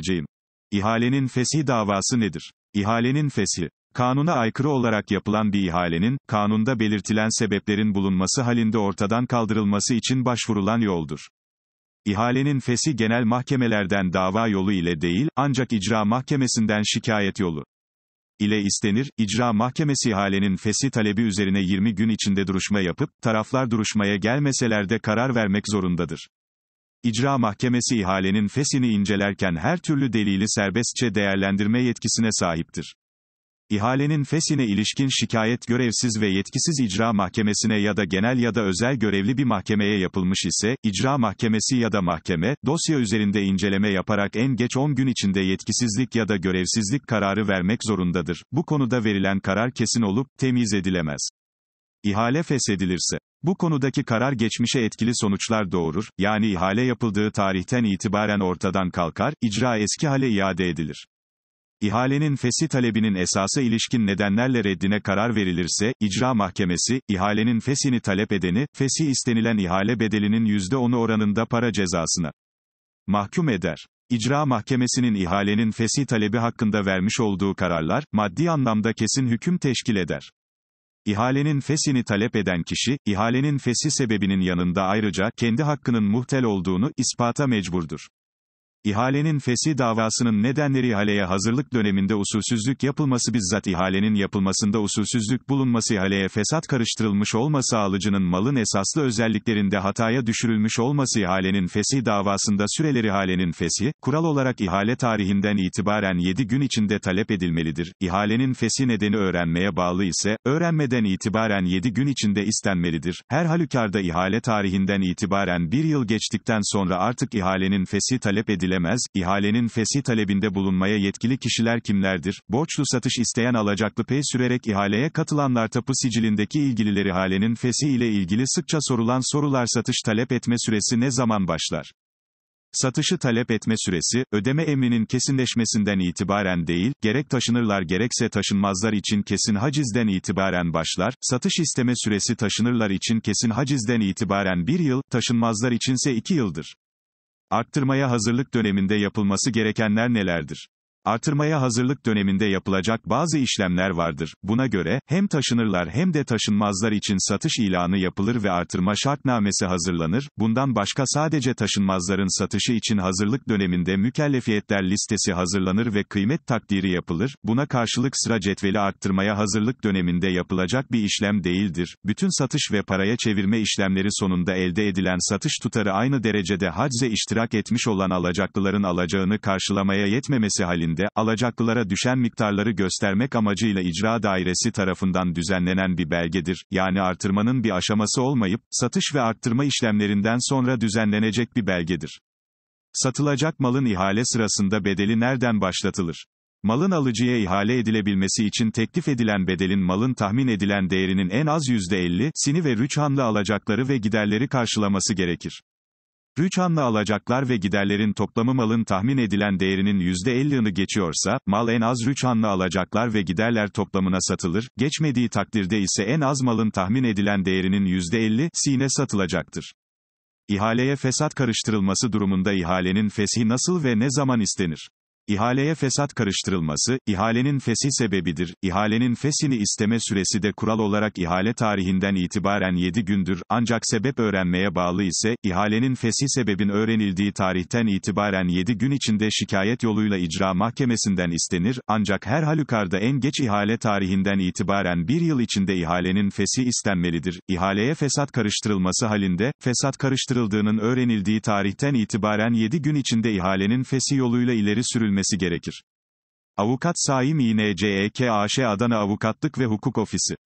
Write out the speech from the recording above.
vereceğim. İhalenin fesih davası nedir? İhalenin fesih, kanuna aykırı olarak yapılan bir ihalenin, kanunda belirtilen sebeplerin bulunması halinde ortadan kaldırılması için başvurulan yoldur. İhalenin fesi genel mahkemelerden dava yolu ile değil, ancak icra mahkemesinden şikayet yolu ile istenir, icra mahkemesi ihalenin fesi talebi üzerine 20 gün içinde duruşma yapıp, taraflar duruşmaya gelmeseler de karar vermek zorundadır. İcra Mahkemesi ihalenin fesini incelerken her türlü delili serbestçe değerlendirme yetkisine sahiptir. İhalenin fesine ilişkin şikayet görevsiz ve yetkisiz icra mahkemesine ya da genel ya da özel görevli bir mahkemeye yapılmış ise, icra mahkemesi ya da mahkeme, dosya üzerinde inceleme yaparak en geç 10 gün içinde yetkisizlik ya da görevsizlik kararı vermek zorundadır. Bu konuda verilen karar kesin olup, temiz edilemez. İhale feshedilirse. Bu konudaki karar geçmişe etkili sonuçlar doğurur, yani ihale yapıldığı tarihten itibaren ortadan kalkar, icra eski hale iade edilir. İhalenin fesi talebinin esasa ilişkin nedenlerle reddine karar verilirse, icra mahkemesi, ihalenin fesini talep edeni, fesi istenilen ihale bedelinin %10'u oranında para cezasına mahkum eder. İcra Mahkemesi'nin ihalenin fesi talebi hakkında vermiş olduğu kararlar, maddi anlamda kesin hüküm teşkil eder. İhalenin fesini talep eden kişi, ihalenin fesi sebebinin yanında ayrıca, kendi hakkının muhtel olduğunu, ispata mecburdur. İhalenin fesi davasının nedenleri ihaleye hazırlık döneminde usulsüzlük yapılması bizzat ihalenin yapılmasında usulsüzlük bulunması ihaleye fesat karıştırılmış olması alıcının malın esaslı özelliklerinde hataya düşürülmüş olması ihalenin fesi davasında süreleri ihalenin fesi, kural olarak ihale tarihinden itibaren 7 gün içinde talep edilmelidir. İhalenin fesi nedeni öğrenmeye bağlı ise, öğrenmeden itibaren 7 gün içinde istenmelidir. Her halükarda ihale tarihinden itibaren 1 yıl geçtikten sonra artık ihalenin fesi talep edilir edilemez, ihalenin fesi talebinde bulunmaya yetkili kişiler kimlerdir, borçlu satış isteyen alacaklı P sürerek ihaleye katılanlar tapu sicilindeki ilgilileri ihalenin fesi ile ilgili sıkça sorulan sorular satış talep etme süresi ne zaman başlar? Satışı talep etme süresi, ödeme emrinin kesinleşmesinden itibaren değil, gerek taşınırlar gerekse taşınmazlar için kesin hacizden itibaren başlar, satış isteme süresi taşınırlar için kesin hacizden itibaren bir yıl, taşınmazlar içinse iki yıldır. Arttırmaya hazırlık döneminde yapılması gerekenler nelerdir? Artırmaya hazırlık döneminde yapılacak bazı işlemler vardır. Buna göre, hem taşınırlar hem de taşınmazlar için satış ilanı yapılır ve artırma şartnamesi hazırlanır. Bundan başka sadece taşınmazların satışı için hazırlık döneminde mükellefiyetler listesi hazırlanır ve kıymet takdiri yapılır. Buna karşılık sıra cetveli artırmaya hazırlık döneminde yapılacak bir işlem değildir. Bütün satış ve paraya çevirme işlemleri sonunda elde edilen satış tutarı aynı derecede hacze iştirak etmiş olan alacaklıların alacağını karşılamaya yetmemesi halinde mahiyetinde, alacaklılara düşen miktarları göstermek amacıyla icra dairesi tarafından düzenlenen bir belgedir, yani artırmanın bir aşaması olmayıp, satış ve arttırma işlemlerinden sonra düzenlenecek bir belgedir. Satılacak malın ihale sırasında bedeli nereden başlatılır? Malın alıcıya ihale edilebilmesi için teklif edilen bedelin malın tahmin edilen değerinin en az sini ve rüçhanlı alacakları ve giderleri karşılaması gerekir. Rüçhanlı alacaklar ve giderlerin toplamı malın tahmin edilen değerinin %50'ını geçiyorsa, mal en az rüçhanlı alacaklar ve giderler toplamına satılır, geçmediği takdirde ise en az malın tahmin edilen değerinin %50'sine satılacaktır. İhaleye fesat karıştırılması durumunda ihalenin feshi nasıl ve ne zaman istenir? İhaleye fesat karıştırılması, ihalenin fesi sebebidir. İhalenin fesini isteme süresi de kural olarak ihale tarihinden itibaren 7 gündür, ancak sebep öğrenmeye bağlı ise, ihalenin fesi sebebin öğrenildiği tarihten itibaren 7 gün içinde şikayet yoluyla icra mahkemesinden istenir, ancak her halükarda en geç ihale tarihinden itibaren 1 yıl içinde ihalenin fesi istenmelidir. İhaleye fesat karıştırılması halinde, fesat karıştırıldığının öğrenildiği tarihten itibaren 7 gün içinde ihalenin fesi yoluyla ileri sürülmelidir görülmesi gerekir. Avukat Saim İnceek AŞ Adana Avukatlık ve Hukuk Ofisi